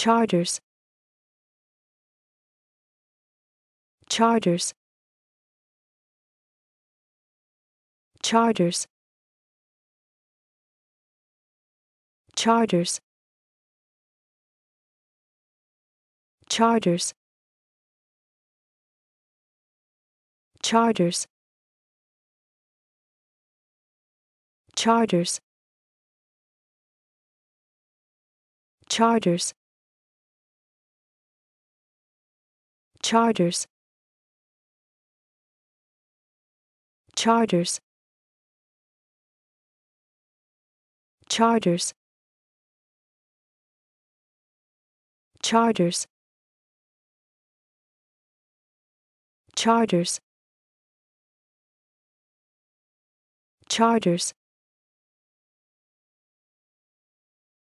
charters charters charters charters charters charters charters charters charters charters charters charters charters charters